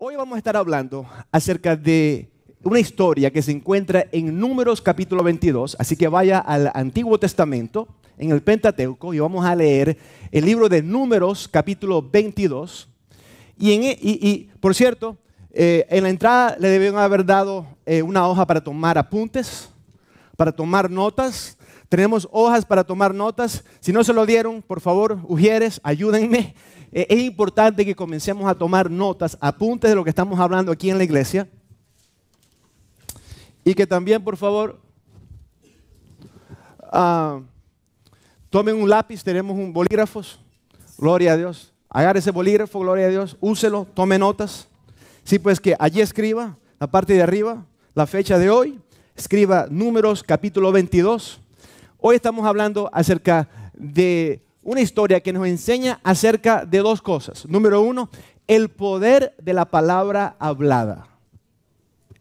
Hoy vamos a estar hablando acerca de una historia que se encuentra en Números capítulo 22, así que vaya al Antiguo Testamento, en el Pentateuco, y vamos a leer el libro de Números capítulo 22. E, y, por cierto, eh, en la entrada le debieron haber dado eh, una hoja para tomar apuntes, para tomar notas, tenemos hojas para tomar notas. Si no se lo dieron, por favor, Ujieres, ayúdenme. Eh, es importante que comencemos a tomar notas, apuntes de lo que estamos hablando aquí en la iglesia. Y que también, por favor, ah, tomen un lápiz, tenemos un bolígrafo, Gloria a Dios. Agarre ese bolígrafo, gloria a Dios. Úselo, tome notas. Sí, pues que allí escriba, la parte de arriba, la fecha de hoy. Escriba números capítulo 22 Hoy estamos hablando acerca de una historia que nos enseña acerca de dos cosas. Número uno, el poder de la palabra hablada.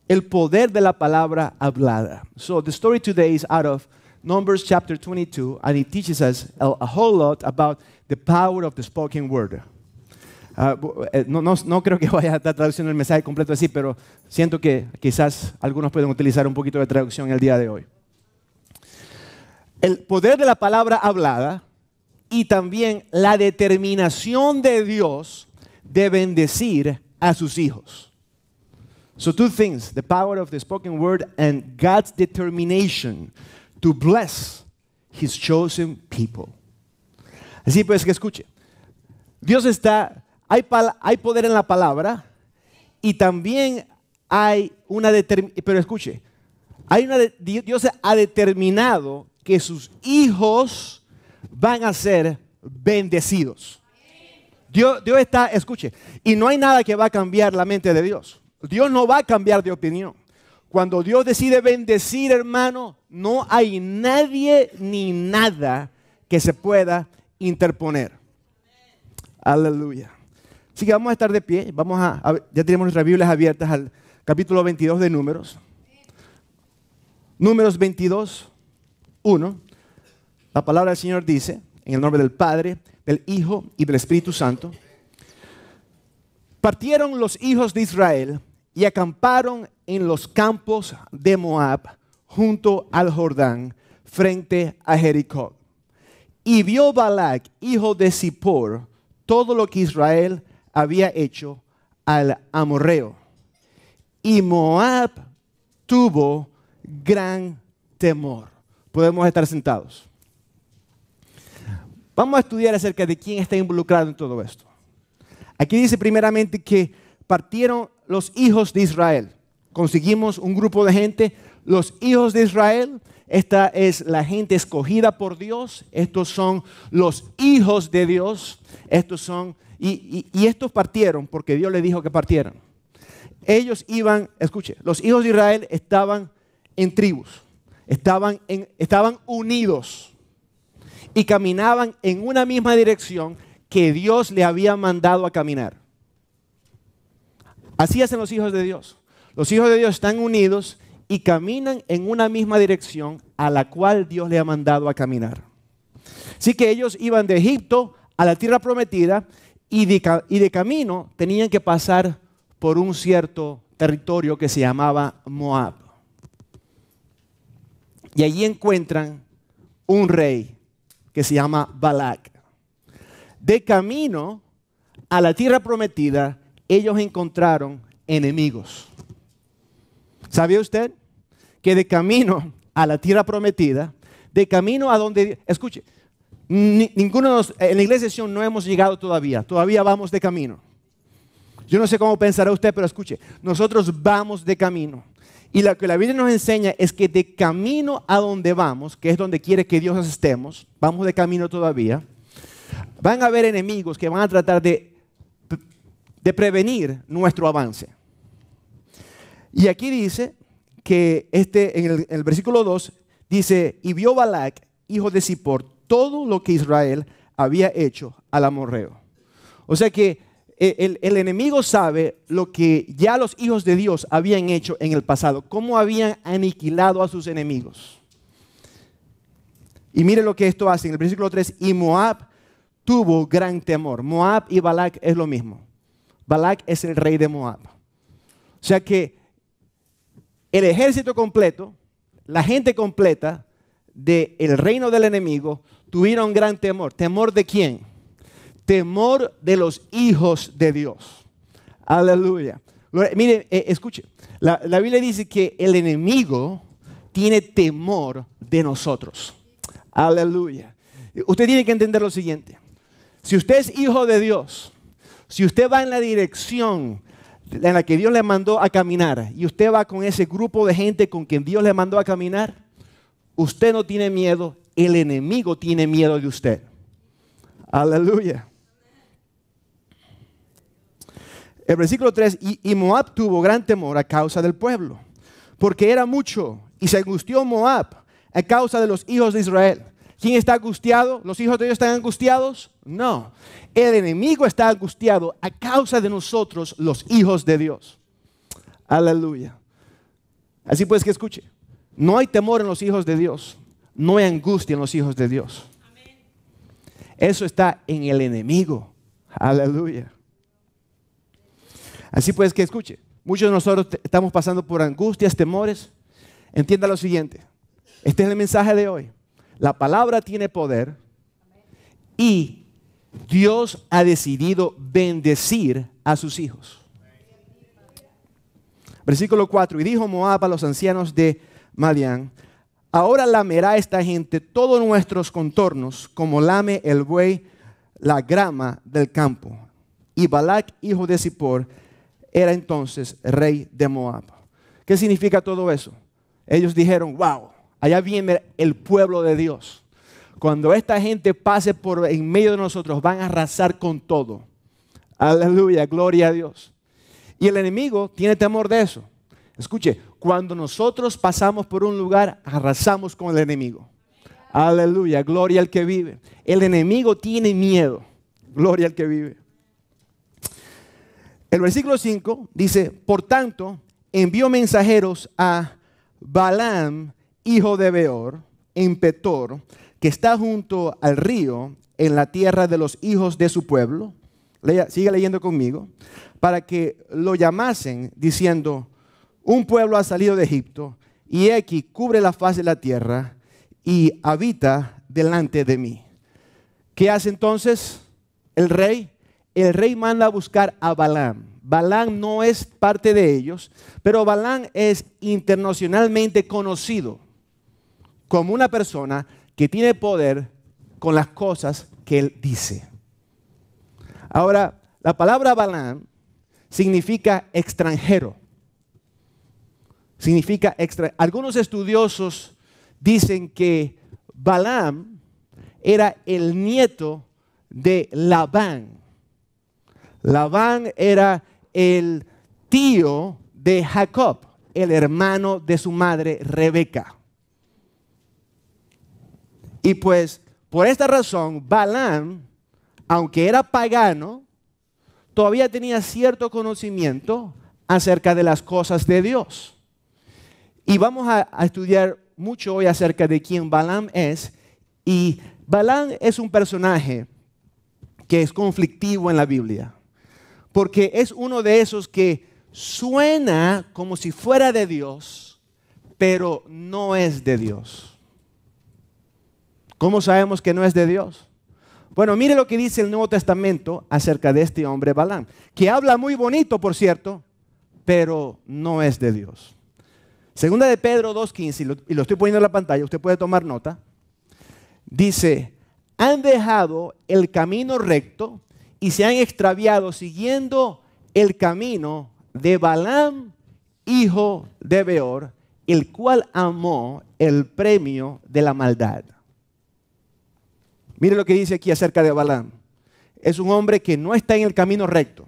El poder de la palabra hablada. So the story today is out of Numbers chapter 22 and it teaches us a, whole lot about the power of the spoken word. Ah, eh, no, no, creo que vaya a estar traduciendo el mensaje completo así, pero siento que quizás algunos pueden utilizar un poquito de traducción el día de hoy el poder de la palabra hablada y también la determinación de Dios de bendecir a sus hijos. So two things, the power of the spoken word and God's determination to bless his chosen people. Así pues que escuche, Dios está, hay, poder en la palabra y también hay una determinación, pero escuche, hay una Dios ha determinado que sus hijos van a ser bendecidos. Dios, Dios está, escuche, y no hay nada que va a cambiar la mente de Dios. Dios no va a cambiar de opinión. Cuando Dios decide bendecir, hermano, no hay nadie ni nada que se pueda interponer. Aleluya. Así que vamos a estar de pie. Vamos a, ya tenemos nuestras Biblias abiertas al capítulo 22 de Números. Números 22. Uno, la palabra del Señor dice, en el nombre del Padre, del Hijo y del Espíritu Santo, partieron los hijos de Israel y acamparon en los campos de Moab junto al Jordán, frente a Jericó. Y vio Balac, hijo de Zippor, todo lo que Israel había hecho al amorreo. Y Moab tuvo gran temor podemos estar sentados. Vamos a estudiar acerca de quién está involucrado en todo esto. Aquí dice primeramente que partieron los hijos de Israel. Conseguimos un grupo de gente, los hijos de Israel. Esta es la gente escogida por Dios. Estos son los hijos de Dios. Estos son, y, estos partieron porque Dios le dijo que partieran. Ellos iban, escuche, los hijos de Israel estaban en tribus estaban, unidos y caminaban en una misma dirección que Dios le había mandado a caminar. Así hacen los hijos de Dios. Los hijos de Dios están unidos y caminan en una misma dirección a la cual Dios le ha mandado a caminar. Así que ellos iban de Egipto a la tierra prometida y de camino tenían que pasar por un cierto territorio que se llamaba Moab. Y allí encuentran un rey que se llama Balak. De camino a la tierra prometida, ellos encontraron enemigos. ¿Sabía usted que de camino a la tierra prometida, de camino a donde, escuche, ninguno de los, en la iglesia no hemos llegado todavía, todavía vamos de camino. Yo no sé cómo pensará usted, pero escuche, nosotros vamos de camino. Y lo que la Biblia nos enseña es que de camino a donde vamos, que es donde quiere que Dios estemos, vamos de camino todavía, van a haber enemigos que van a tratar de, de prevenir nuestro avance. Y aquí dice que este, en el, versículo 2, dice, y vio Balac, hijo de Zippor, todo lo que Israel había hecho al amorreo. O sea que eh, el, enemigo sabe lo que ya los hijos de Dios habían hecho en el pasado, cómo habían aniquilado a sus enemigos. Y mire lo que esto hace en el versículo 3, y Moab tuvo gran temor. Moab y Balak es lo mismo. Balak es el rey de Moab. O sea que el ejército completo, la gente completa del reino del enemigo, tuvieron gran temor. ¿Temor de quién? temor de los hijos de Dios. Aleluya. Mire, eh, escuche, la Biblia dice que el enemigo tiene temor de nosotros. Aleluya. Usted tiene que entender lo siguiente. Si usted es hijo de Dios, si usted va en la dirección en la que Dios le mandó a caminar y usted va con ese grupo de gente con quien Dios le mandó a caminar, usted no tiene miedo, el enemigo tiene miedo de usted. Aleluya. El versículo 3, y, Moab tuvo gran temor a causa del pueblo, porque era mucho, y se angustió Moab a causa de los hijos de Israel. ¿Quién está angustiado? ¿Los hijos de Dios están angustiados? No. El enemigo está angustiado a causa de nosotros, los hijos de Dios. Aleluya. Así pues que escuche, no hay temor en los hijos de Dios, no hay angustia en los hijos de Dios. Eso está en el enemigo. Aleluya. Así pues que escuche, muchos de nosotros estamos pasando por angustias, temores. Entienda lo siguiente, este es el mensaje de hoy. La palabra tiene poder y Dios ha decidido bendecir a sus hijos. Versículo 4, y dijo Moab a los ancianos de Madián, ahora lamerá esta gente todos nuestros contornos como lame el buey la grama del campo. Y Balak, hijo de Zippor, era entonces rey de Moab. ¿Qué significa todo eso? Ellos dijeron, wow, allá viene el pueblo de Dios. Cuando esta gente pase por en medio de nosotros, van a arrasar con todo. Aleluya, gloria a Dios. Y el enemigo tiene temor de eso. Escuche, cuando nosotros pasamos por un lugar, arrasamos con el enemigo. Aleluya, gloria al que vive. El enemigo tiene miedo. Gloria al que vive. El versículo 5 dice, por tanto, envió mensajeros a Balaam, hijo de Beor, en Petor, que está junto al río, en la tierra de los hijos de su pueblo. sigue leyendo conmigo, para que lo llamasen diciendo, un pueblo ha salido de Egipto, y X cubre la faz de la tierra y habita delante de mí. ¿Qué hace entonces el rey? el rey manda a buscar a Balaam. Balaam no es parte de ellos, pero Balaam es internacionalmente conocido como una persona que tiene poder con las cosas que él dice. Ahora, la palabra Balaam significa extranjero. Significa extra. Algunos estudiosos dicen que Balaam era el nieto de Labán. Labán era el tío de Jacob, el hermano de su madre Rebeca. Y pues por esta razón, Balán, aunque era pagano, todavía tenía cierto conocimiento acerca de las cosas de Dios. Y vamos a, estudiar mucho hoy acerca de quién Balán es. Y Balán es un personaje que es conflictivo en la Biblia porque es uno de esos que suena como si fuera de Dios, pero no es de Dios. ¿Cómo sabemos que no es de Dios? Bueno, mire lo que dice el Nuevo Testamento acerca de este hombre Balán, que habla muy bonito, por cierto, pero no es de Dios. Segunda de Pedro 2.15, y lo estoy poniendo en la pantalla, usted puede tomar nota, dice, han dejado el camino recto y se han extraviado siguiendo el camino de Balaam, hijo de Beor, el cual amó el premio de la maldad. Mire lo que dice aquí acerca de Balaam. Es un hombre que no está en el camino recto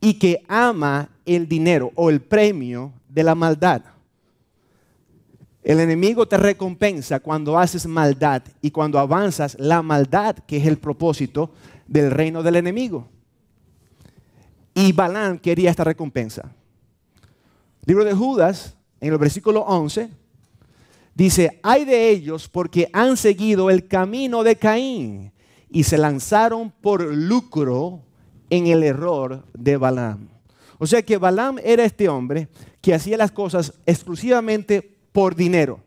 y que ama el dinero o el premio de la maldad. El enemigo te recompensa cuando haces maldad y cuando avanzas la maldad, que es el propósito del reino del enemigo. Y Balaam quería esta recompensa. libro de Judas, en el versículo 11, dice, hay de ellos porque han seguido el camino de Caín y se lanzaron por lucro en el error de Balaam. O sea que Balaam era este hombre que hacía las cosas exclusivamente por dinero.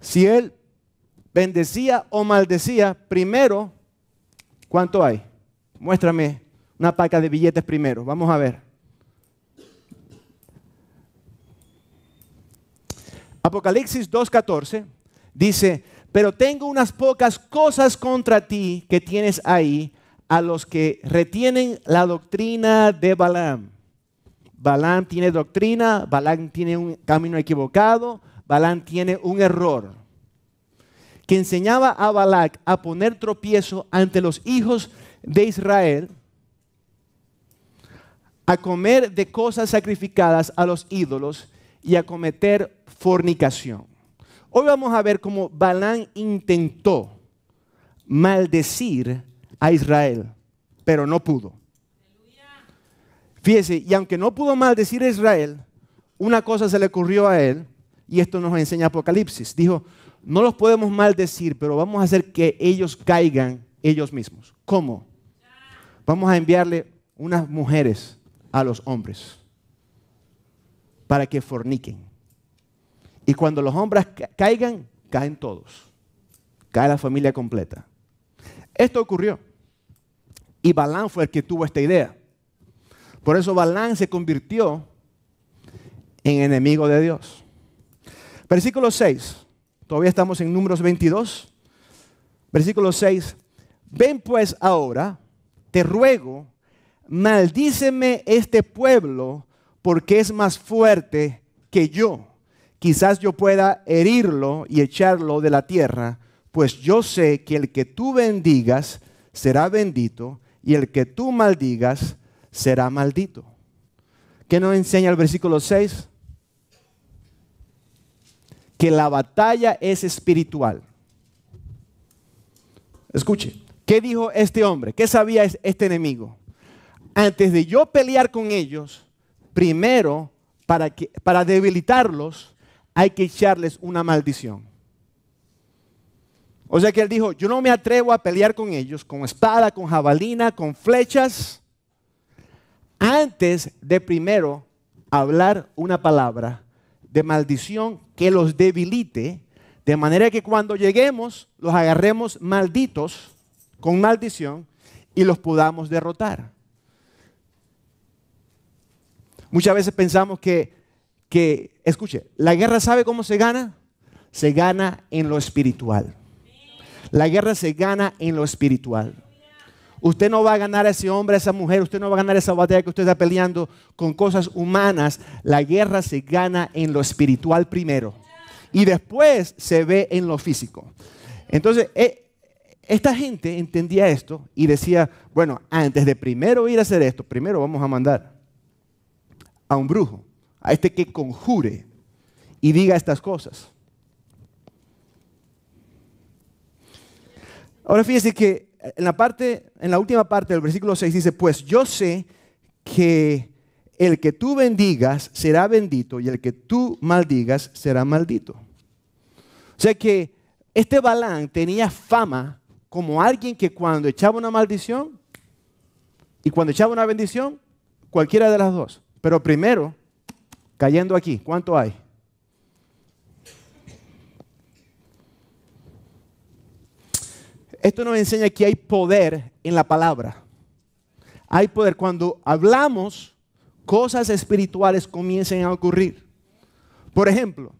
Si él bendecía o maldecía, primero ¿Cuánto hay? Muéstrame una paca de billetes primero. Vamos a ver. Apocalipsis 2.14 dice, pero tengo unas pocas cosas contra ti que tienes ahí a los que retienen la doctrina de Balaam. Balaam tiene doctrina, Balaam tiene un camino equivocado, Balaam tiene un error que enseñaba a Balac a poner tropiezo ante los hijos de Israel, a comer de cosas sacrificadas a los ídolos y a cometer fornicación. Hoy vamos a ver cómo Balán intentó maldecir a Israel, pero no pudo. Fíjese, y aunque no pudo maldecir a Israel, una cosa se le ocurrió a él, y esto nos enseña Apocalipsis. Dijo, no los podemos maldecir, pero vamos a hacer que ellos caigan ellos mismos. ¿Cómo? Vamos a enviarle unas mujeres a los hombres para que forniquen. Y cuando los hombres caigan, caen todos. Cae la familia completa. Esto ocurrió. Y Balán fue el que tuvo esta idea. Por eso Balán se convirtió en enemigo de Dios. Versículo 6. Todavía estamos en números 22, versículo 6. Ven pues ahora, te ruego, maldíceme este pueblo porque es más fuerte que yo. Quizás yo pueda herirlo y echarlo de la tierra, pues yo sé que el que tú bendigas será bendito y el que tú maldigas será maldito. ¿Qué nos enseña el versículo 6? que la batalla es espiritual. Escuche, ¿qué dijo este hombre? ¿Qué sabía este enemigo? Antes de yo pelear con ellos, primero, para, que, para debilitarlos, hay que echarles una maldición. O sea que él dijo, yo no me atrevo a pelear con ellos, con espada, con jabalina, con flechas, antes de primero hablar una palabra de maldición que los debilite, de manera que cuando lleguemos los agarremos malditos, con maldición, y los podamos derrotar. Muchas veces pensamos que, que, escuche, la guerra sabe cómo se gana, se gana en lo espiritual. La guerra se gana en lo espiritual. Usted no va a ganar a ese hombre, a esa mujer, usted no va a ganar esa batalla que usted está peleando con cosas humanas. La guerra se gana en lo espiritual primero y después se ve en lo físico. Entonces, eh, esta gente entendía esto y decía, bueno, antes de primero ir a hacer esto, primero vamos a mandar a un brujo, a este que conjure y diga estas cosas. Ahora fíjese que en la, parte, en la última parte del versículo 6 dice, pues yo sé que el que tú bendigas será bendito y el que tú maldigas será maldito. O sea que este Balán tenía fama como alguien que cuando echaba una maldición y cuando echaba una bendición, cualquiera de las dos. Pero primero, cayendo aquí, ¿cuánto hay? Esto nos enseña que hay poder en la palabra. Hay poder. Cuando hablamos, cosas espirituales comiencen a ocurrir. Por ejemplo,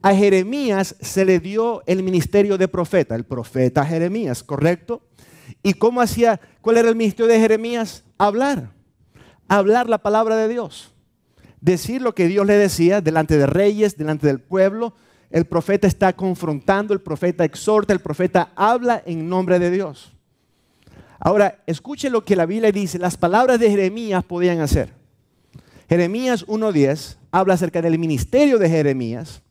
a Jeremías se le dio el ministerio de profeta, el profeta Jeremías, ¿correcto? ¿Y cómo hacía, cuál era el ministerio de Jeremías? Hablar, hablar la palabra de Dios, decir lo que Dios le decía delante de reyes, delante del pueblo, el profeta está confrontando, el profeta exhorta, el profeta habla en nombre de Dios. Ahora, escuche lo que la Biblia dice. Las palabras de Jeremías podían hacer. Jeremías 1.10 habla acerca del ministerio de Jeremías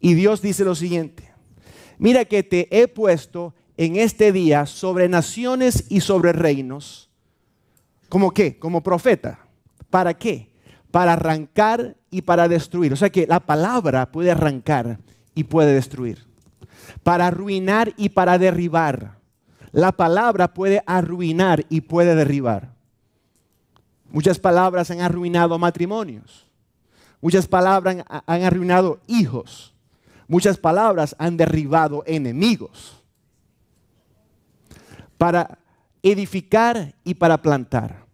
y Dios dice lo siguiente. Mira que te he puesto en este día sobre naciones y sobre reinos. ¿Cómo qué? Como profeta. ¿Para qué? Para arrancar y para destruir. O sea que la palabra puede arrancar y puede destruir. Para arruinar y para derribar. La palabra puede arruinar y puede derribar. Muchas palabras han arruinado matrimonios. Muchas palabras han arruinado hijos. Muchas palabras han derribado enemigos. Para edificar y para plantar.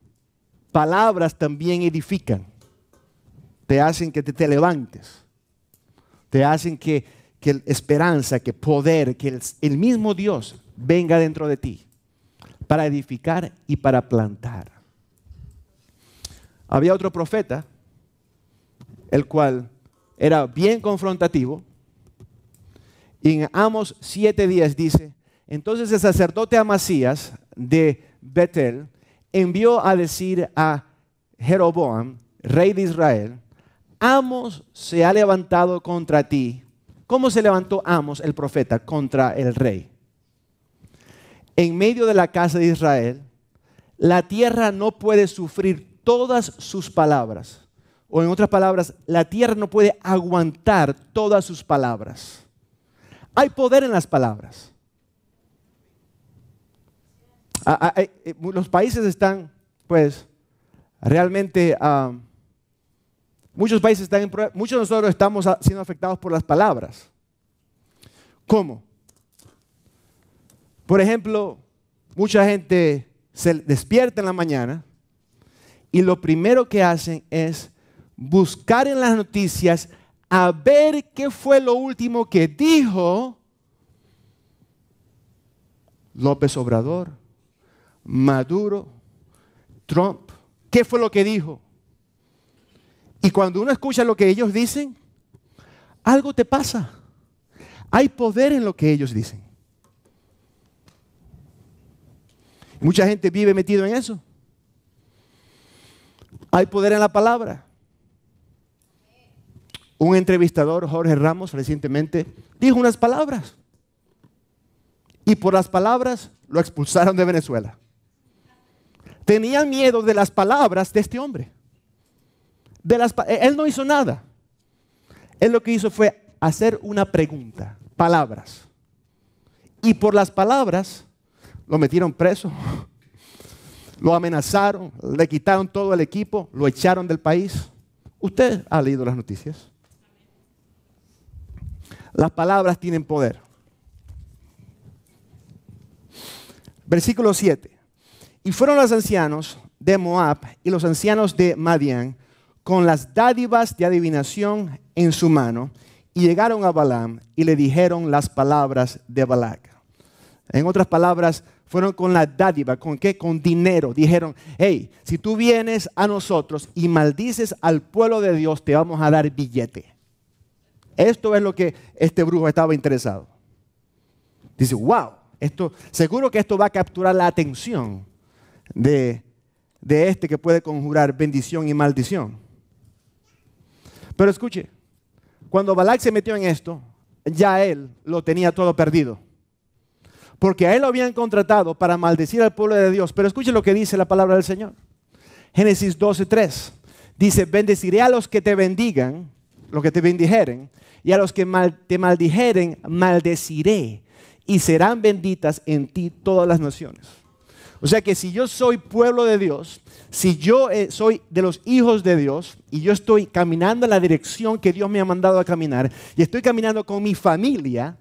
Palabras también edifican. Te hacen que te, te levantes te hacen que, esperanza, que poder, que el, mismo Dios venga dentro de ti para edificar y para plantar. Había otro profeta, el cual era bien confrontativo, y en Amos días dice, entonces el sacerdote Amasías de Betel envió a decir a Jeroboam, rey de Israel, Amos se ha levantado contra ti. ¿Cómo se levantó Amos, el profeta, contra el rey? En medio de la casa de Israel, la tierra no puede sufrir todas sus palabras. O en otras palabras, la tierra no puede aguantar todas sus palabras. Hay poder en las palabras. Ah, ah, eh, eh, los países están, pues, realmente... Ah, Muchos países están en muchos de nosotros estamos siendo afectados por las palabras. ¿Cómo? Por ejemplo, mucha gente se despierta en la mañana y lo primero que hacen es buscar en las noticias a ver qué fue lo último que dijo López Obrador, Maduro, Trump. ¿Qué fue lo que dijo? Y cuando uno escucha lo que ellos dicen, algo te pasa. Hay poder en lo que ellos dicen. Mucha gente vive metido en eso. Hay poder en la palabra. Un entrevistador, Jorge Ramos, recientemente dijo unas palabras. Y por las palabras lo expulsaron de Venezuela. Tenían miedo de las palabras de este hombre. Eh, él no hizo nada. Él lo que hizo fue hacer una pregunta, palabras. Y por las palabras lo metieron preso, lo amenazaron, le quitaron todo el equipo, lo echaron del país. Usted ha leído las noticias. Las palabras tienen poder. Versículo 7. Y fueron los ancianos de Moab y los ancianos de Madian con las dádivas de adivinación en su mano, y llegaron a Balaam y le dijeron las palabras de Balac. En otras palabras, fueron con la dádiva, ¿con qué? Con dinero. Dijeron, hey, si tú vienes a nosotros y maldices al pueblo de Dios, te vamos a dar billete. Esto es lo que este brujo estaba interesado. Dice, wow, esto, seguro que esto va a capturar la atención de este que puede conjurar bendición y maldición. Pero escuche, cuando Balak se metió en esto, ya él lo tenía todo perdido. Porque a él lo habían contratado para maldecir al pueblo de Dios. Pero escuche lo que dice la palabra del Señor. Génesis 12:3 dice: Bendeciré a los que te bendigan, los que te bendijeren, y a los que mal, te maldijeren, maldeciré, y serán benditas en ti todas las naciones. O sea que si yo soy pueblo de Dios, si yo eh, soy de los hijos de Dios y yo estoy caminando en la dirección que Dios me ha mandado a caminar y estoy caminando con mi familia,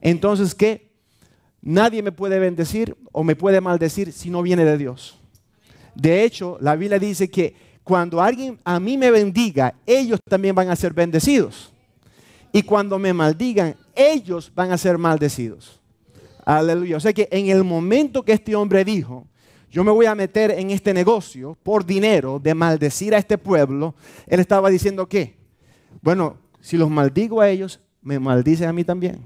entonces ¿qué? Nadie me puede bendecir o me puede maldecir si no viene de Dios. De hecho, la Biblia dice que cuando alguien a mí me bendiga, ellos también van a ser bendecidos. Y cuando me maldigan, ellos van a ser maldecidos. Aleluya. O sea que en el momento que este hombre dijo, yo me voy a meter en este negocio por dinero de maldecir a este pueblo, él estaba diciendo que, bueno, si los maldigo a ellos, me maldicen a mí también.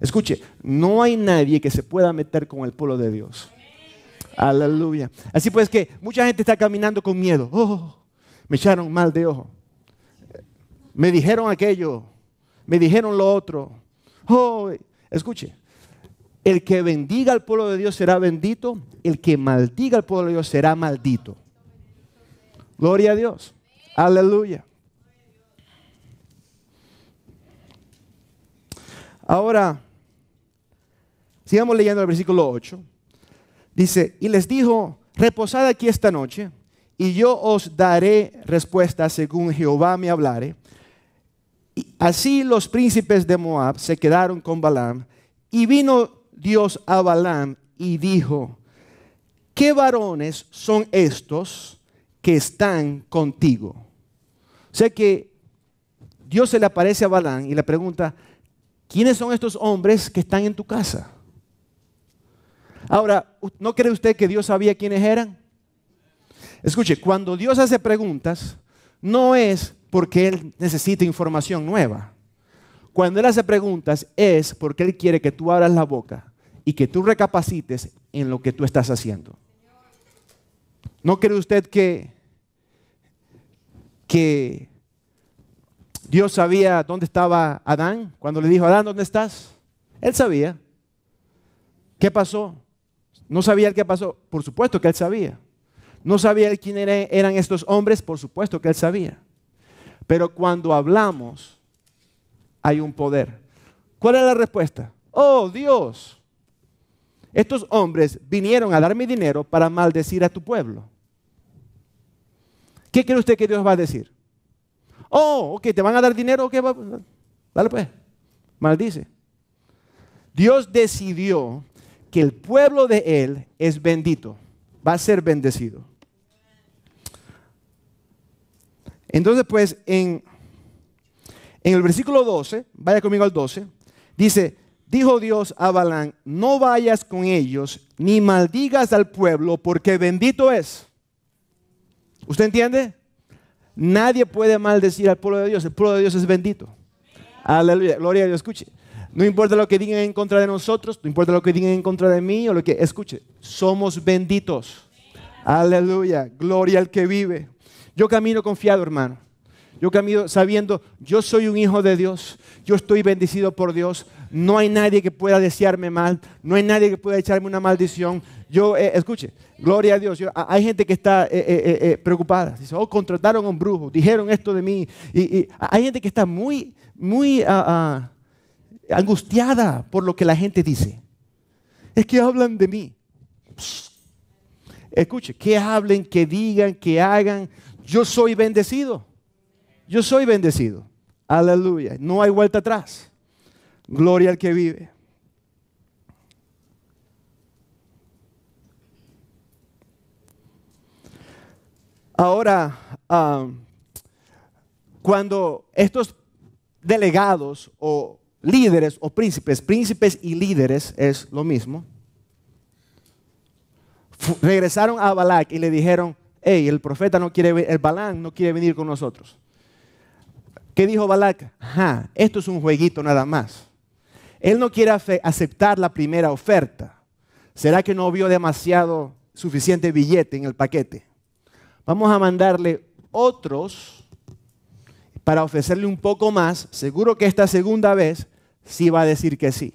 Escuche, no hay nadie que se pueda meter con el pueblo de Dios. Aleluya. Así pues que mucha gente está caminando con miedo. Oh, me echaron mal de ojo. Me dijeron aquello. Me dijeron lo otro. Oh, escuche, el que bendiga al pueblo de Dios será bendito, el que maldiga al pueblo de Dios será maldito. Gloria a Dios. Aleluya. Ahora, sigamos leyendo el versículo 8. Dice, y les dijo, reposad aquí esta noche, y yo os daré respuesta según Jehová me hablare. Y así los príncipes de Moab se quedaron con Balaam, y vino Dios a Balaam y dijo, ¿qué varones son estos que están contigo? O sea que Dios se le aparece a Balaam y le pregunta, ¿quiénes son estos hombres que están en tu casa? Ahora, ¿no cree usted que Dios sabía quiénes eran? Escuche, cuando Dios hace preguntas, no es porque Él necesita información nueva. Cuando Él hace preguntas es porque Él quiere que tú abras la boca y que tú recapacites en lo que tú estás haciendo. ¿No cree usted que, Dios sabía dónde estaba Adán cuando le dijo, Adán, ¿dónde estás? Él sabía. ¿Qué pasó? ¿No sabía qué pasó? Por supuesto que él sabía. ¿No sabía quién eran estos hombres? Por supuesto que él sabía. Pero cuando hablamos, hay un poder. ¿Cuál es la respuesta? Oh, Dios estos hombres vinieron a darme dinero para maldecir a tu pueblo. ¿Qué cree usted que Dios va a decir? Oh, ok, te van a dar dinero, que dale pues, maldice. Dios decidió que el pueblo de Él es bendito, va a ser bendecido. Entonces, pues, en, en el versículo 12, vaya conmigo al 12, dice, dijo Dios a Balán, no vayas con ellos ni maldigas al pueblo porque bendito es. ¿Usted entiende? Nadie puede maldecir al pueblo de Dios. El pueblo de Dios es bendito. Aleluya. Gloria a Dios. Escuche. No importa lo que digan en contra de nosotros, no importa lo que digan en contra de mí o lo que... Escuche, somos benditos. Aleluya. Gloria al que vive. Yo camino confiado, hermano. Yo camino sabiendo, yo soy un hijo de Dios. Yo estoy bendecido por Dios. No hay nadie que pueda desearme mal. No hay nadie que pueda echarme una maldición. Yo, eh, escuche, gloria a Dios. hay gente que está eh, eh, preocupada. Dice, oh, contrataron a un brujo. Dijeron esto de mí. Y, hay gente que está muy, muy ah, ah, angustiada por lo que la gente dice. Es que hablan de mí. Escuche, que hablen, que digan, que hagan. Yo soy bendecido. Yo soy bendecido. Aleluya. No hay vuelta atrás. Gloria al que vive. Ahora, ah, cuando estos delegados o líderes o príncipes, príncipes y líderes es lo mismo, regresaron a Balak y le dijeron, hey, el profeta no quiere, el Balán no quiere venir con nosotros. ¿Qué dijo Balak? esto es un jueguito nada más. Él no quiere aceptar la primera oferta. ¿Será que no vio demasiado suficiente billete en el paquete? Vamos a mandarle otros para ofrecerle un poco más. Seguro que esta segunda vez sí va a decir que sí.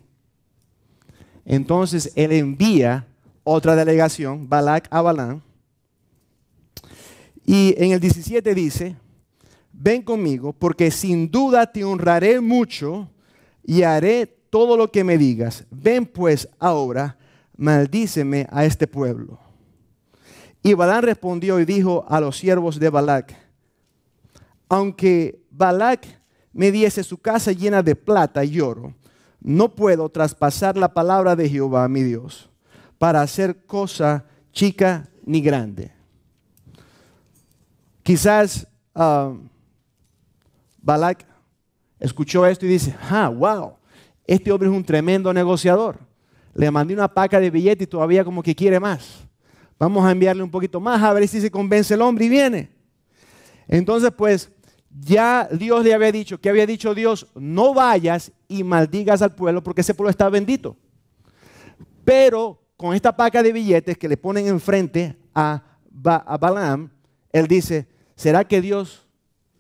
Entonces él envía otra delegación, Balak a Balán. Y en el 17 dice, ven conmigo, porque sin duda te honraré mucho y haré todo lo que me digas. Ven pues ahora, maldíceme a este pueblo. Y Balán respondió y dijo a los siervos de Balac, aunque Balac me diese su casa llena de plata y oro, no puedo traspasar la palabra de Jehová, mi Dios, para hacer cosa chica ni grande. Quizás ah, Balac escuchó esto y dice, ah, wow, este hombre es un tremendo negociador. Le mandé una paca de billetes y todavía como que quiere más. Vamos a enviarle un poquito más a ver si se convence el hombre y viene. Entonces, pues, ya Dios le había dicho, que había dicho Dios, no vayas y maldigas al pueblo porque ese pueblo está bendito. Pero con esta paca de billetes que le ponen enfrente a, a Balaam, él dice, ¿será que Dios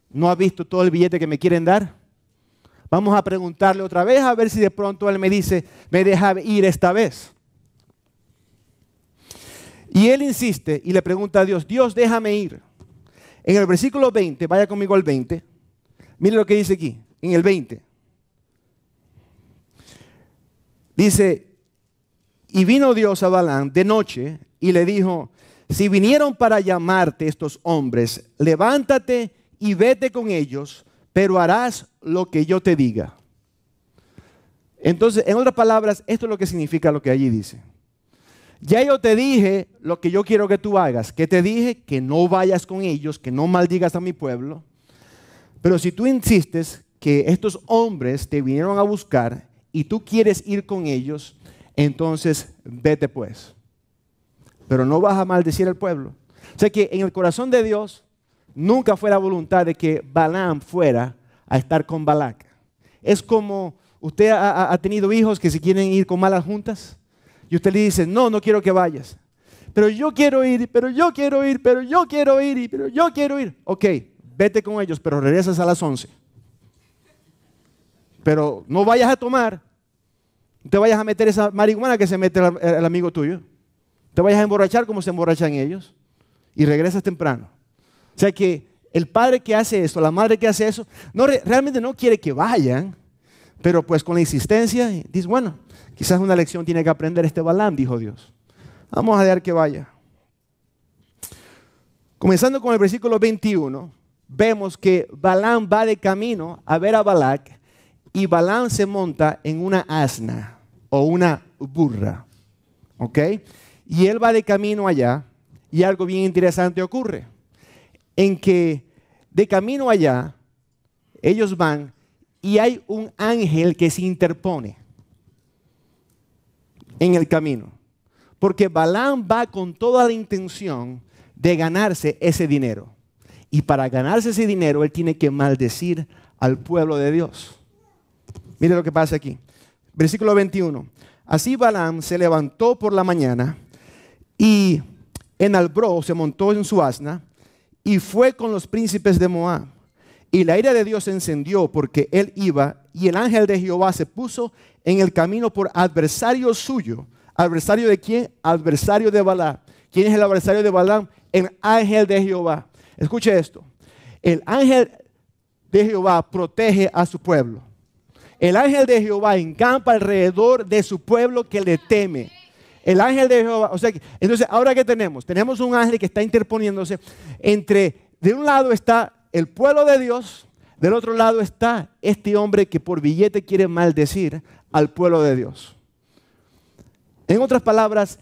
no ha visto todo el billete que me quieren dar? Vamos a preguntarle otra vez a ver si de pronto él me dice, me deja ir esta vez. Y él insiste y le pregunta a Dios, Dios, déjame ir. En el versículo 20, vaya conmigo al 20, mire lo que dice aquí, en el 20. Dice, y vino Dios a Balán de noche y le dijo, si vinieron para llamarte estos hombres, levántate y vete con ellos, pero harás lo que yo te diga. Entonces, en otras palabras, esto es lo que significa lo que allí dice. Ya yo te dije lo que yo quiero que tú hagas, que te dije que no vayas con ellos, que no maldigas a mi pueblo. Pero si tú insistes que estos hombres te vinieron a buscar y tú quieres ir con ellos, entonces vete pues. Pero no vas a maldecir al pueblo. O sea que en el corazón de Dios nunca fue la voluntad de que Balaam fuera a estar con balak Es como usted ha, tenido hijos que se quieren ir con malas juntas y usted le dice, no, no quiero que vayas. Pero yo quiero ir, pero yo quiero ir, pero yo quiero ir, pero yo quiero ir. Ok, vete con ellos, pero regresas a las 11. Pero no vayas a tomar, no te vayas a meter esa marihuana que se mete el amigo tuyo. Te vayas a emborrachar como se emborrachan ellos y regresas temprano. O sea que el padre que hace esto, la madre que hace eso, no, realmente no quiere que vayan, pero pues con la insistencia, dice, bueno, quizás una lección tiene que aprender este Balán, dijo Dios. Vamos a dejar que vaya. Comenzando con el versículo 21, vemos que Balán va de camino a ver a Balac y Balán se monta en una asna o una burra. ¿Ok? Y él va de camino allá y algo bien interesante ocurre, en que de camino allá, ellos van y hay un ángel que se interpone en el camino. Porque Balaam va con toda la intención de ganarse ese dinero. Y para ganarse ese dinero, él tiene que maldecir al pueblo de Dios. Mire lo que pasa aquí. Versículo 21. Así Balaam se levantó por la mañana y en Albro se montó en su asna y fue con los príncipes de Moab. Y la ira de Dios se encendió porque él iba y el ángel de Jehová se puso en el camino por adversario suyo. ¿Adversario de quién? Adversario de Balaam. ¿Quién es el adversario de Balaam? El ángel de Jehová. Escuche esto. El ángel de Jehová protege a su pueblo. El ángel de Jehová encampa alrededor de su pueblo que le teme. El ángel de Jehová. O sea, entonces, ¿ahora qué tenemos? Tenemos un ángel que está interponiéndose entre, de un lado está el pueblo de Dios, del otro lado está este hombre que por billete quiere maldecir al pueblo de Dios. En otras palabras,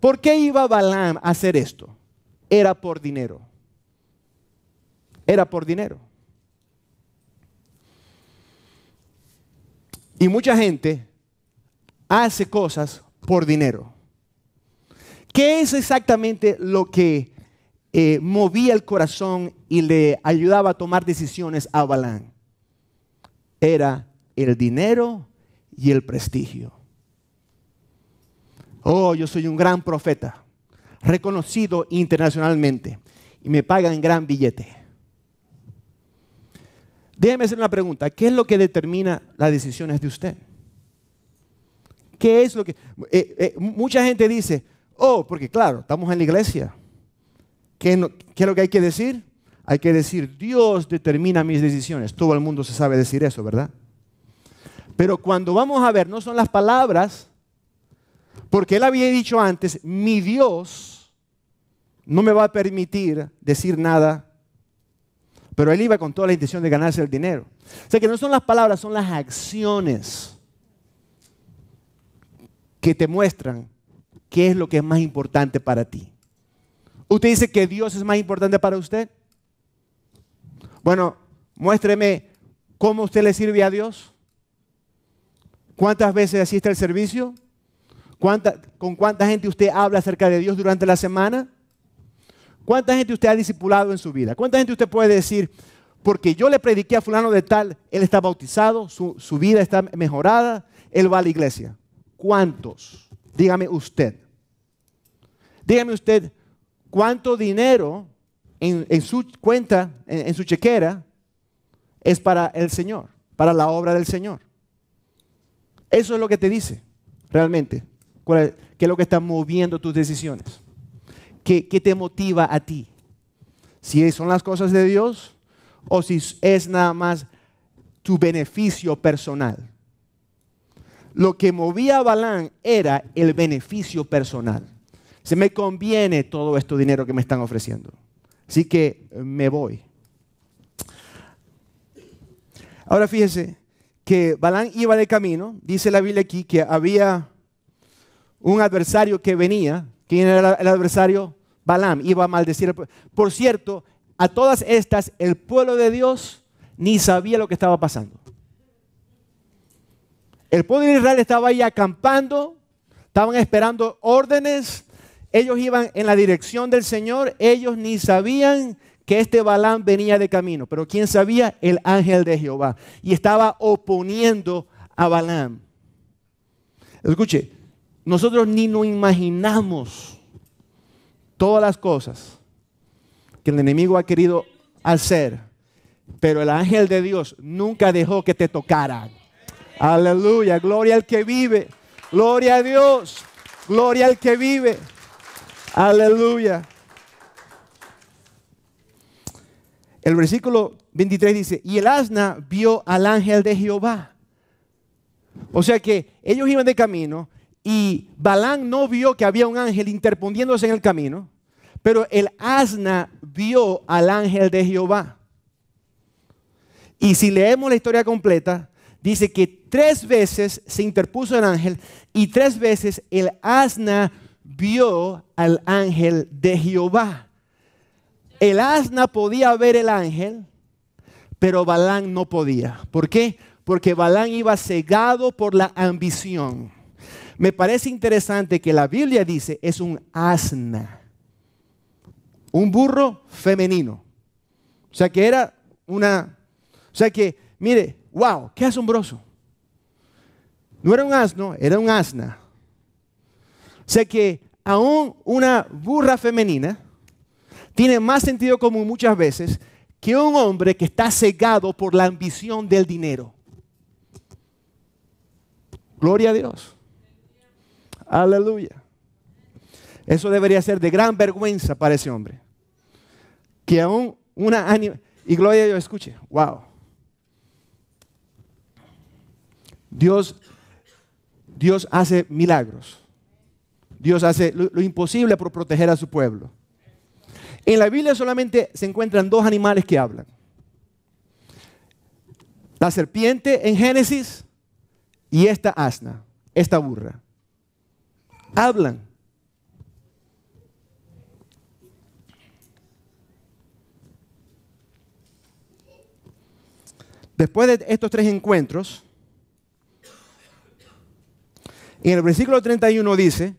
¿por qué iba Balaam a hacer esto? Era por dinero. Era por dinero. Y mucha gente hace cosas por dinero. ¿Qué es exactamente lo que eh, movía el corazón y le ayudaba a tomar decisiones a Balán? Era el dinero y el prestigio. Oh, yo soy un gran profeta, reconocido internacionalmente y me pagan gran billete. Déjeme hacer una pregunta. ¿Qué es lo que determina las decisiones de usted? ¿Qué es lo que... Eh, eh, mucha gente dice, Oh, porque claro, estamos en la iglesia. ¿Qué, es lo que hay que decir? Hay que decir, Dios determina mis decisiones. Todo el mundo se sabe decir eso, ¿verdad? Pero cuando vamos a ver, no son las palabras, porque él había dicho antes, mi Dios no me va a permitir decir nada. Pero él iba con toda la intención de ganarse el dinero. O sea que no son las palabras, son las acciones que te muestran ¿Qué es lo que es más importante para ti? ¿Usted dice que Dios es más importante para usted? Bueno, muéstreme cómo usted le sirve a Dios. ¿Cuántas veces asiste al servicio? ¿Con cuánta gente usted habla acerca de Dios durante la semana? ¿Cuánta gente usted ha discipulado en su vida? ¿Cuánta gente usted puede decir, porque yo le prediqué a fulano de tal, él está bautizado, su, su vida está mejorada, él va a la iglesia? ¿Cuántos? Dígame usted. Dígame usted cuánto dinero en, su cuenta, en, su chequera, es para el Señor, para la obra del Señor. Eso es lo que te dice realmente, qué es lo que está moviendo tus decisiones, qué, qué te motiva a ti, si son las cosas de Dios o si es nada más tu beneficio personal. Lo que movía a Balán era el beneficio personal. Se me conviene todo este dinero que me están ofreciendo. Así que eh, me voy. Ahora fíjese que Balán iba de camino, dice la Biblia aquí que había un adversario que venía. ¿Quién era el adversario? Balán. iba a maldecir. Por cierto, a todas estas el pueblo de Dios ni sabía lo que estaba pasando. El pueblo de Israel estaba ahí acampando, estaban esperando órdenes, ellos iban en la dirección del Señor, ellos ni sabían que este Balán venía de camino, pero ¿quién sabía? El ángel de Jehová. Y estaba oponiendo a Balán. Escuche, nosotros ni nos imaginamos todas las cosas que el enemigo ha querido hacer, pero el ángel de Dios nunca dejó que te tocara. Aleluya, gloria al que vive. Gloria a Dios. Gloria al que vive. Aleluya. El versículo 23 dice, y el asna vio al ángel de Jehová. O sea que ellos iban de camino y Balán no vio que había un ángel interponiéndose en el camino, pero el asna vio al ángel de Jehová. Y si leemos la historia completa, dice que tres veces se interpuso el ángel y tres veces el asna vio al ángel de Jehová. El asna podía ver el ángel, pero Balán no podía. ¿Por qué? Porque Balán iba cegado por la ambición. Me parece interesante que la Biblia dice es un asna, un burro femenino. O sea que era una, o sea que, mire, ¡Wow! ¡Qué asombroso! No era un asno, era un asna. O sea que aún una burra femenina tiene más sentido común muchas veces que un hombre que está cegado por la ambición del dinero. Gloria a Dios. Aleluya. Eso debería ser de gran vergüenza para ese hombre. Que aún una Y Gloria a Dios, escuche, wow. Dios, Dios hace milagros. Dios hace lo, lo imposible por proteger a su pueblo. En la Biblia solamente se encuentran dos animales que hablan. La serpiente en Génesis y esta asna, esta burra. Hablan. Después de estos tres encuentros, y en el versículo 31 dice,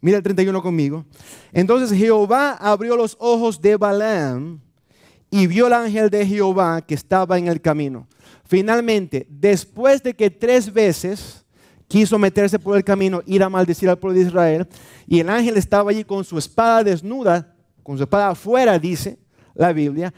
mira el 31 conmigo, entonces Jehová abrió los ojos de Balaam y vio al ángel de Jehová que estaba en el camino. Finalmente, después de que tres veces quiso meterse por el camino, ir a maldecir al pueblo de Israel, y el ángel estaba allí con su espada desnuda, con su espada afuera, dice la Biblia,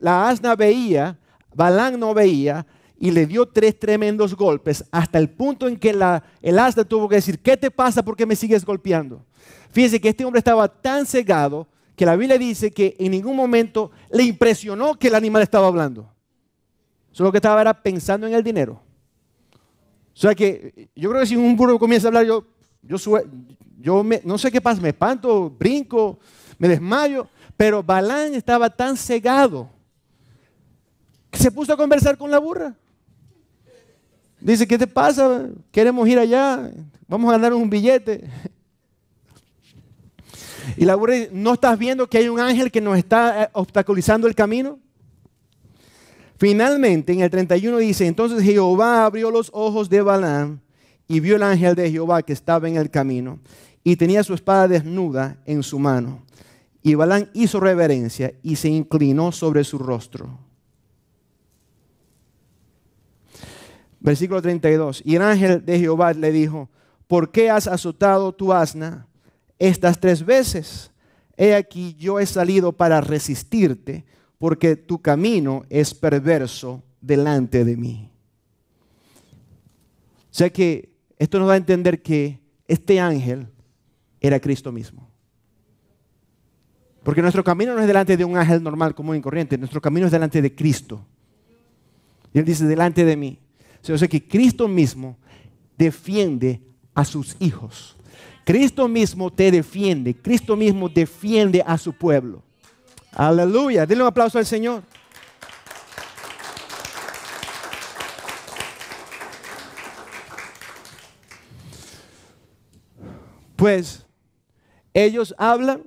la asna veía, Balán no veía, y le dio tres tremendos golpes hasta el punto en que la, el asta tuvo que decir, ¿qué te pasa? ¿Por qué me sigues golpeando? Fíjense que este hombre estaba tan cegado que la Biblia dice que en ningún momento le impresionó que el animal estaba hablando. Solo que estaba era pensando en el dinero. O sea que yo creo que si un burro comienza a hablar, yo, yo, no sé qué pasa, me espanto, brinco, me desmayo. Pero Balán estaba tan cegado que se puso a conversar con la burra. Dice, ¿qué te pasa? Queremos ir allá, vamos a ganar un billete. Y la burra dice, ¿no estás viendo que hay un ángel que nos está eh, obstaculizando el camino? Finalmente, en el 31 dice, entonces Jehová abrió los ojos de Balán y vio el ángel de Jehová que estaba en el camino y tenía su espada desnuda en su mano. Y Balán hizo reverencia y se inclinó sobre su rostro. Versículo 32. Y el ángel de Jehová le dijo, ¿por qué has azotado tu asna estas tres veces? He aquí yo he salido para resistirte, porque tu camino es perverso delante de mí. O sea que esto nos da a entender que este ángel era Cristo mismo. Porque nuestro camino no es delante de un ángel normal, común y corriente, nuestro camino es delante de Cristo. Y Él dice, delante de mí sé que Cristo mismo defiende a sus hijos. Cristo mismo te defiende. Cristo mismo defiende a su pueblo. Aleluya. Denle un aplauso al Señor. Pues ellos hablan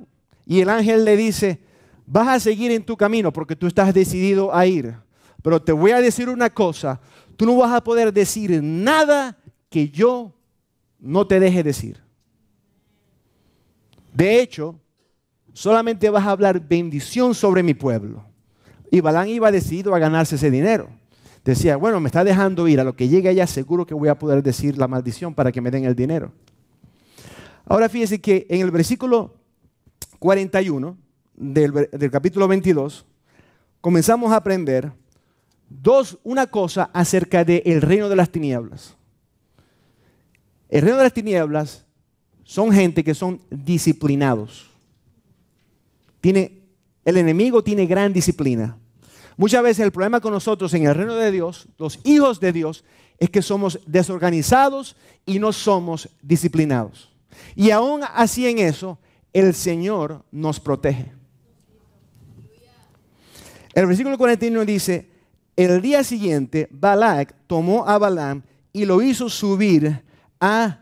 y el ángel le dice, vas a seguir en tu camino porque tú estás decidido a ir. Pero te voy a decir una cosa, Tú no vas a poder decir nada que yo no te deje decir. De hecho, solamente vas a hablar bendición sobre mi pueblo. Y Balán iba decidido a ganarse ese dinero. Decía, bueno, me está dejando ir, a lo que llegue allá seguro que voy a poder decir la maldición para que me den el dinero. Ahora fíjense que en el versículo 41 del, del capítulo 22 comenzamos a aprender dos, una cosa acerca del reino de las tinieblas. El reino de las tinieblas son gente que son disciplinados. Tiene, el enemigo tiene gran disciplina. Muchas veces el problema con nosotros en el reino de Dios, los hijos de Dios, es que somos desorganizados y no somos disciplinados. Y aún así en eso, el Señor nos protege. El versículo 41 dice, el día siguiente, Balak tomó a Balaam y lo hizo subir a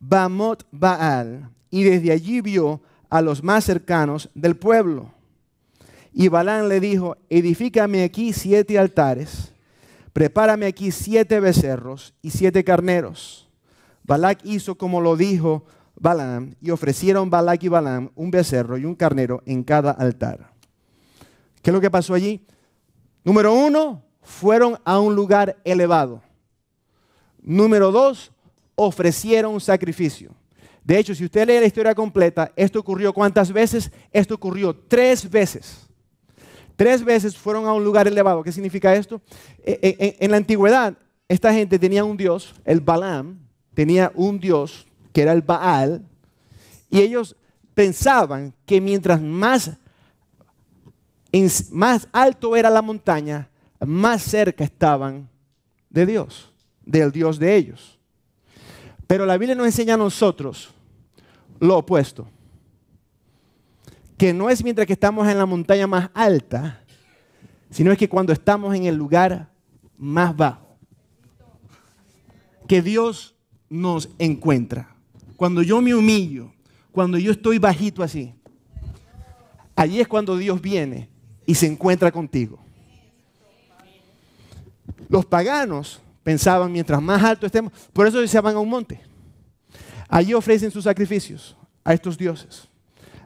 Bamot Baal, y desde allí vio a los más cercanos del pueblo. Y Balaam le dijo, edifícame aquí siete altares, prepárame aquí siete becerros y siete carneros. Balac hizo como lo dijo Balaam, y ofrecieron Balac y Balaam un becerro y un carnero en cada altar. ¿Qué es lo que pasó allí? Número uno, fueron a un lugar elevado. Número dos, ofrecieron sacrificio. De hecho, si usted lee la historia completa, esto ocurrió cuántas veces? Esto ocurrió tres veces. Tres veces fueron a un lugar elevado. ¿Qué significa esto? E, e, e, en la antigüedad, esta gente tenía un dios, el Balaam, tenía un dios que era el Baal, y ellos pensaban que mientras más más alto era la montaña, más cerca estaban de Dios, del Dios de ellos. Pero la Biblia nos enseña a nosotros lo opuesto, que no es mientras que estamos en la montaña más alta, sino es que cuando estamos en el lugar más bajo, que Dios nos encuentra. Cuando yo me humillo, cuando yo estoy bajito así, allí es cuando Dios viene y se encuentra contigo. Los paganos pensaban, mientras más alto estemos, por eso se van a un monte. Allí ofrecen sus sacrificios a estos dioses,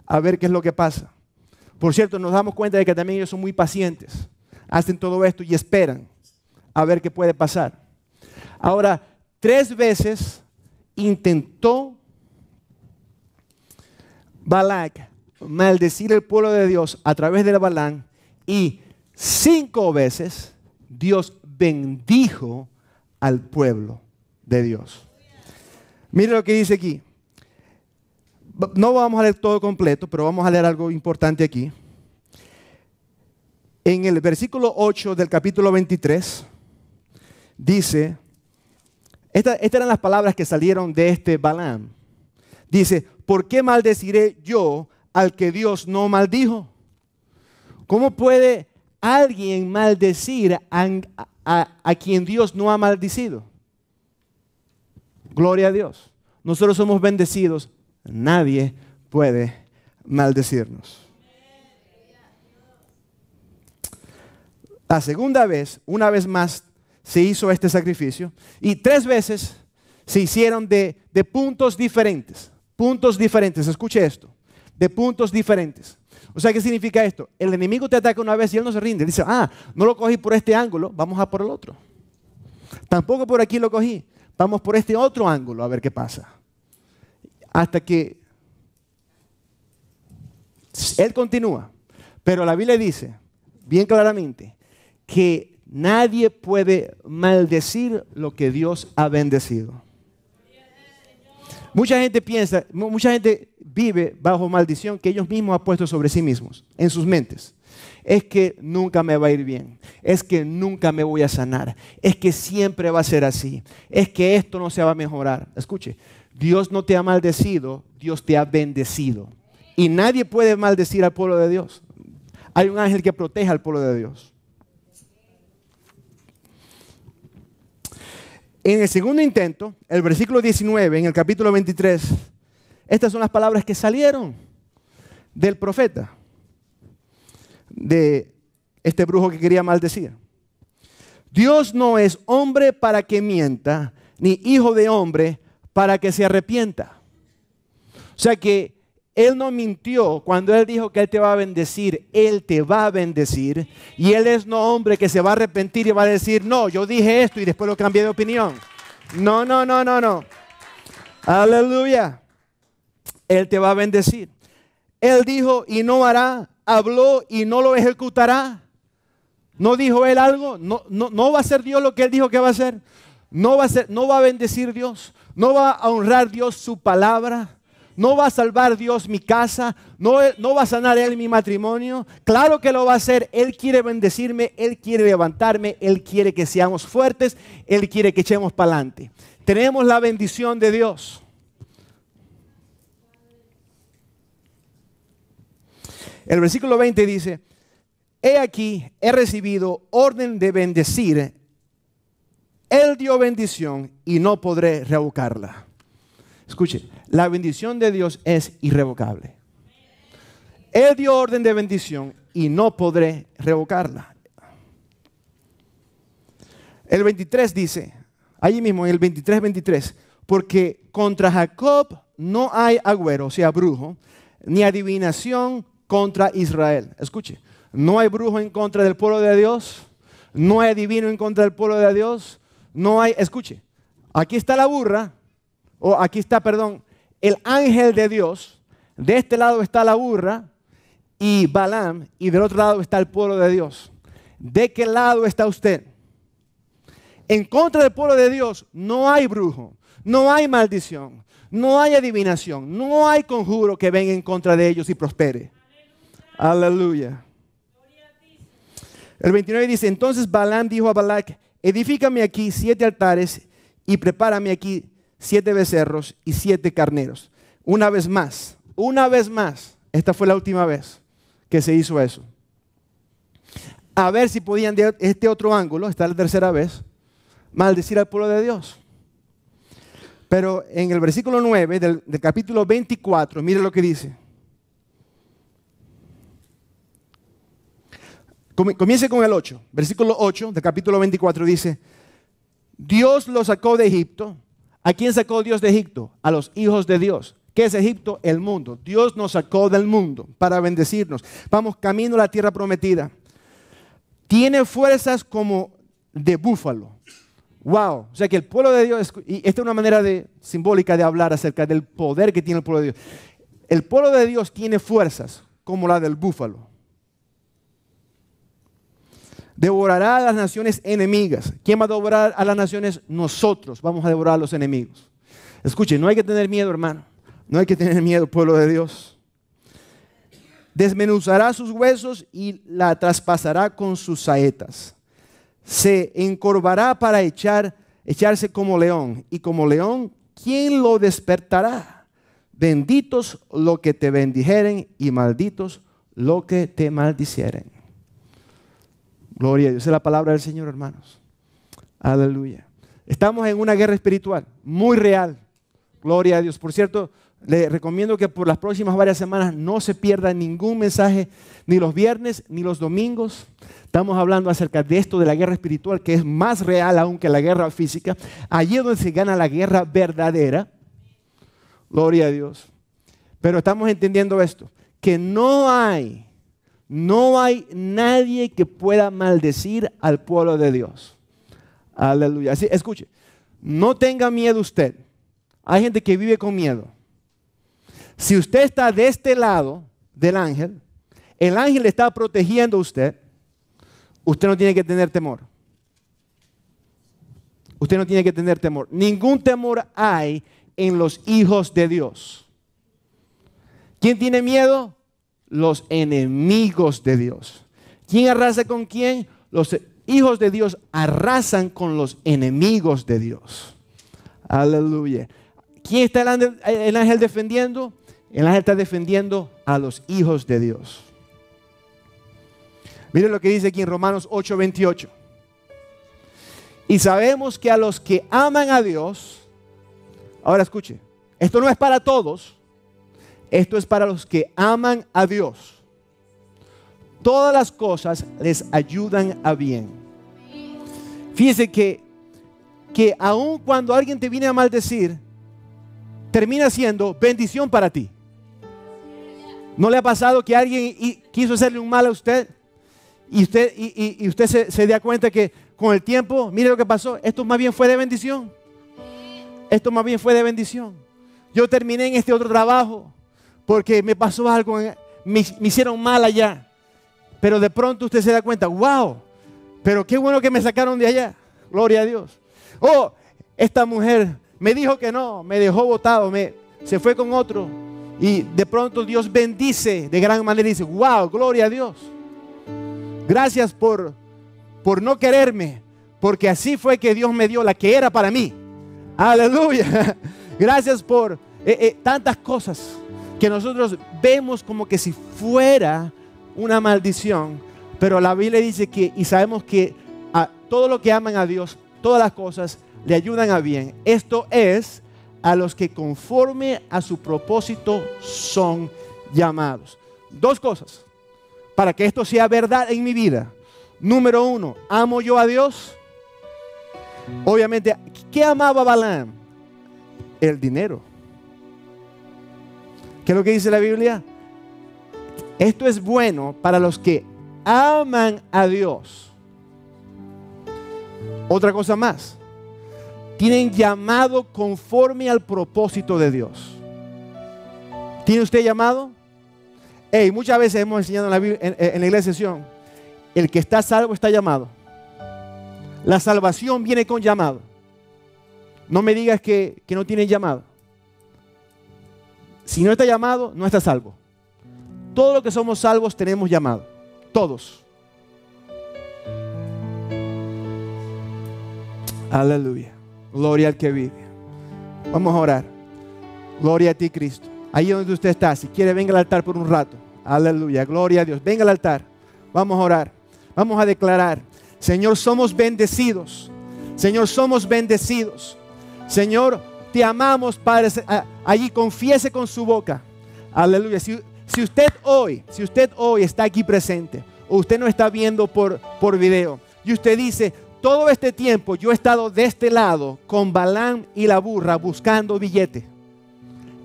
a ver qué es lo que pasa. Por cierto, nos damos cuenta de que también ellos son muy pacientes, hacen todo esto y esperan a ver qué puede pasar. Ahora, tres veces intentó Balak maldecir el pueblo de Dios a través del Balán y cinco veces Dios bendijo al pueblo de Dios. Mire lo que dice aquí. No vamos a leer todo completo, pero vamos a leer algo importante aquí. En el versículo 8 del capítulo 23 dice, estas eran las palabras que salieron de este Balaam. Dice, ¿por qué maldeciré yo al que Dios no maldijo? ¿Cómo puede alguien maldecir a, quien Dios no ha maldecido? Gloria a Dios. Nosotros somos bendecidos. Nadie puede maldecirnos. La segunda vez, una vez más, se hizo este sacrificio y tres veces se hicieron de, de puntos diferentes. Puntos diferentes, escuche esto de puntos diferentes. O sea, ¿qué significa esto? El enemigo te ataca una vez y él no se rinde. Dice, ah, no lo cogí por este ángulo, vamos a por el otro. Tampoco por aquí lo cogí, vamos por este otro ángulo a ver qué pasa. Hasta que él continúa. Pero la Biblia dice, bien claramente, que nadie puede maldecir lo que Dios ha bendecido. Mucha gente piensa, mucha gente vive bajo maldición que ellos mismos han puesto sobre sí mismos, en sus mentes. Es que nunca me va a ir bien, es que nunca me voy a sanar, es que siempre va a ser así, es que esto no se va a mejorar. Escuche, Dios no te ha maldecido, Dios te ha bendecido. Y nadie puede maldecir al pueblo de Dios. Hay un ángel que protege al pueblo de Dios. En el segundo intento, el versículo 19, en el capítulo 23, estas son las palabras que salieron del profeta, de este brujo que quería maldecir. Dios no es hombre para que mienta, ni hijo de hombre para que se arrepienta. O sea que Él no mintió cuando Él dijo que Él te va a bendecir, Él te va a bendecir. Y Él es no hombre que se va a arrepentir y va a decir, no, yo dije esto y después lo cambié de opinión. No, no, no, no, no. Aleluya. Él te va a bendecir. Él dijo y no hará, habló y no lo ejecutará. ¿No dijo él algo? No, no, no va a ser Dios lo que él dijo que va a hacer. No va a, ser, no va a bendecir Dios. No va a honrar Dios su palabra. No va a salvar Dios mi casa. No, no va a sanar Él mi matrimonio. Claro que lo va a hacer. Él quiere bendecirme. Él quiere levantarme. Él quiere que seamos fuertes. Él quiere que echemos para adelante. Tenemos la bendición de Dios. El versículo 20 dice, he aquí, he recibido orden de bendecir. Él dio bendición y no podré revocarla. Escuche, la bendición de Dios es irrevocable. Él dio orden de bendición y no podré revocarla. El 23 dice, allí mismo, en el 23, 23, porque contra Jacob no hay agüero, o sea, brujo, ni adivinación, contra Israel. Escuche, no hay brujo en contra del pueblo de Dios, no hay divino en contra del pueblo de Dios, no hay, escuche, aquí está la burra, o aquí está, perdón, el ángel de Dios, de este lado está la burra y Balaam, y del otro lado está el pueblo de Dios. ¿De qué lado está usted? En contra del pueblo de Dios no hay brujo, no hay maldición, no hay adivinación, no hay conjuro que venga en contra de ellos y prospere. Aleluya. El 29 dice, entonces Balaam dijo a Balac, edifícame aquí siete altares y prepárame aquí siete becerros y siete carneros. Una vez más, una vez más, esta fue la última vez que se hizo eso. A ver si podían de este otro ángulo, esta es la tercera vez, maldecir al pueblo de Dios. Pero en el versículo 9 del, del capítulo 24, mire lo que dice. Comience con el 8, versículo 8 del capítulo 24 dice, Dios lo sacó de Egipto. ¿A quién sacó Dios de Egipto? A los hijos de Dios. ¿Qué es Egipto? El mundo. Dios nos sacó del mundo para bendecirnos. Vamos camino a la tierra prometida. Tiene fuerzas como de búfalo. Wow. O sea que el pueblo de Dios, y esta es una manera de, simbólica de hablar acerca del poder que tiene el pueblo de Dios. El pueblo de Dios tiene fuerzas como la del búfalo devorará a las naciones enemigas. ¿Quién va a devorar a las naciones? Nosotros vamos a devorar a los enemigos. Escuchen, no hay que tener miedo, hermano. No hay que tener miedo, pueblo de Dios. Desmenuzará sus huesos y la traspasará con sus saetas. Se encorvará para echar, echarse como león. Y como león, ¿quién lo despertará? Benditos lo que te bendijeren y malditos lo que te maldicieren. Gloria a Dios. es la palabra del Señor, hermanos. Aleluya. Estamos en una guerra espiritual muy real. Gloria a Dios. Por cierto, le recomiendo que por las próximas varias semanas no se pierda ningún mensaje, ni los viernes ni los domingos. Estamos hablando acerca de esto de la guerra espiritual, que es más real aún que la guerra física. Allí es donde se gana la guerra verdadera. Gloria a Dios. Pero estamos entendiendo esto, que no hay no hay nadie que pueda maldecir al pueblo de Dios. Aleluya. Así, escuche, no tenga miedo usted. Hay gente que vive con miedo. Si usted está de este lado del ángel, el ángel está protegiendo a usted, usted no tiene que tener temor. Usted no tiene que tener temor. Ningún temor hay en los hijos de Dios. ¿Quién tiene miedo? los enemigos de Dios. ¿Quién arrasa con quién? Los hijos de Dios arrasan con los enemigos de Dios. Aleluya. ¿Quién está el ángel, defendiendo? El ángel está defendiendo a los hijos de Dios. Miren lo que dice aquí en Romanos 8:28. Y sabemos que a los que aman a Dios, ahora escuche, esto no es para todos, esto es para los que aman a Dios. Todas las cosas les ayudan a bien. Fíjese que, que aun cuando alguien te viene a maldecir, termina siendo bendición para ti. ¿No le ha pasado que alguien quiso hacerle un mal a usted? Y usted, y, usted se, se da cuenta que con el tiempo, mire lo que pasó, esto más bien fue de bendición. Esto más bien fue de bendición. Yo terminé en este otro trabajo porque me pasó algo, eh, me, hicieron mal allá. Pero de pronto usted se da cuenta, wow, pero qué bueno que me sacaron de allá. Gloria a Dios. Oh, esta mujer me dijo que no, me dejó botado, se fue con otro. Y de pronto Dios bendice de gran manera y dice, wow, gloria a Dios. Gracias por, por no quererme, porque así fue que Dios me dio la que era para mí. Aleluya. Gracias por eh, eh, tantas cosas que nosotros vemos como que si fuera una maldición, pero la Biblia dice que, y sabemos que a todo lo que aman a Dios, todas las cosas le ayudan a bien. Esto es a los que conforme a su propósito son llamados. Dos cosas, para que esto sea verdad en mi vida. Número uno, ¿amo yo a Dios? Obviamente, ¿qué amaba Balaam? El dinero. ¿Qué es lo que dice la Biblia? Esto es bueno para los que aman a Dios. Otra cosa más. Tienen llamado conforme al propósito de Dios. ¿Tiene usted llamado? muchas veces hemos enseñado en la, iglesia el que está salvo está llamado. La salvación viene con llamado. No me digas que, que no tienen llamado. Si no está llamado, no está salvo. Todos los que somos salvos tenemos llamado. Todos. Aleluya. Gloria al que vive. Vamos a orar. Gloria a ti, Cristo. Ahí donde usted está, si quiere, venga al altar por un rato. Aleluya. Gloria a Dios. Venga al altar. Vamos a orar. Vamos a declarar. Señor, somos bendecidos. Señor, somos bendecidos. Señor, te amamos, Padre. Allí confiese con su boca. Aleluya. Si, usted hoy, si usted hoy está aquí presente, o usted no está viendo por, por video, y usted dice, todo este tiempo yo he estado de este lado con Balán y la burra buscando billete,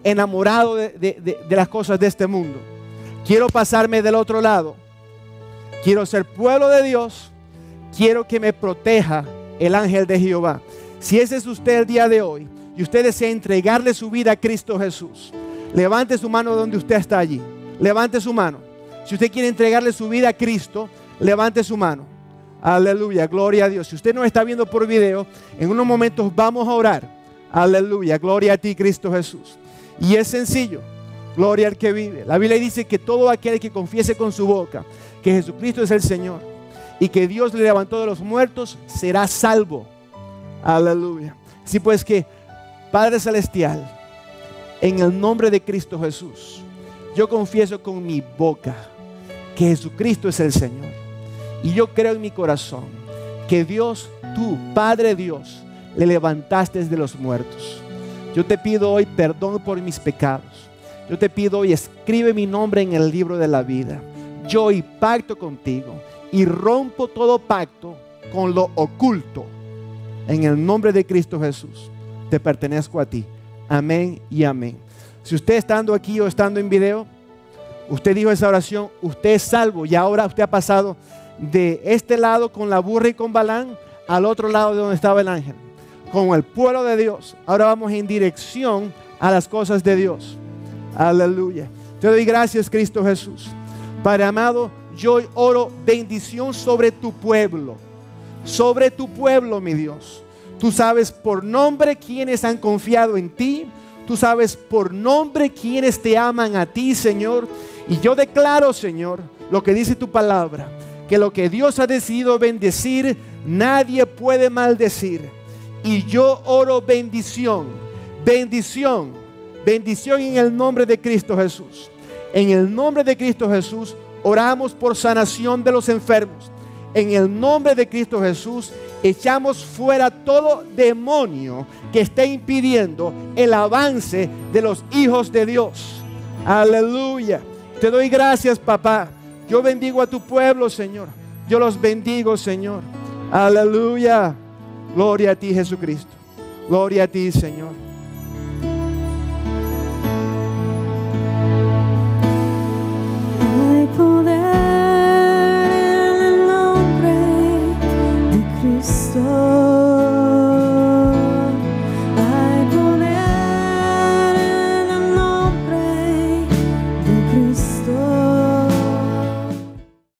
enamorado de las cosas de este mundo. Quiero pasarme del otro lado. Quiero ser pueblo de Dios. Quiero que me proteja el ángel de Jehová. Si ese es usted el día de hoy, y usted desea entregarle su vida a Cristo Jesús, levante su mano donde usted está allí. Levante su mano. Si usted quiere entregarle su vida a Cristo, levante su mano. Aleluya, gloria a Dios. Si usted no está viendo por video, en unos momentos vamos a orar. Aleluya, gloria a ti Cristo Jesús. Y es sencillo, gloria al que vive. La Biblia dice que todo aquel que confiese con su boca que Jesucristo es el Señor y que Dios le levantó de los muertos será salvo. Aleluya. Así pues que Padre Celestial, en el nombre de Cristo Jesús, yo confieso con mi boca que Jesucristo es el Señor. Y yo creo en mi corazón que Dios, tú, Padre Dios, le levantaste de los muertos. Yo te pido hoy perdón por mis pecados. Yo te pido hoy escribe mi nombre en el libro de la vida. Yo hoy pacto contigo y rompo todo pacto con lo oculto en el nombre de Cristo Jesús te pertenezco a ti. Amén y amén. Si usted estando aquí o estando en video, usted dijo esa oración, usted es salvo y ahora usted ha pasado de este lado con la burra y con Balán al otro lado de donde estaba el ángel, con el pueblo de Dios. Ahora vamos en dirección a las cosas de Dios. Aleluya. Te doy gracias, Cristo Jesús. Padre amado, yo oro bendición sobre tu pueblo, sobre tu pueblo, mi Dios. Tú sabes por nombre quienes han confiado en ti. Tú sabes por nombre quienes te aman a ti, Señor. Y yo declaro, Señor, lo que dice tu palabra, que lo que Dios ha decidido bendecir, nadie puede maldecir. Y yo oro bendición, bendición, bendición en el nombre de Cristo Jesús. En el nombre de Cristo Jesús oramos por sanación de los enfermos en el nombre de Cristo Jesús, echamos fuera todo demonio que esté impidiendo el avance de los hijos de Dios. Aleluya. Te doy gracias, papá. Yo bendigo a tu pueblo, Señor. Yo los bendigo, Señor. Aleluya. Gloria a ti, Jesucristo. Gloria a ti, Señor. Oh.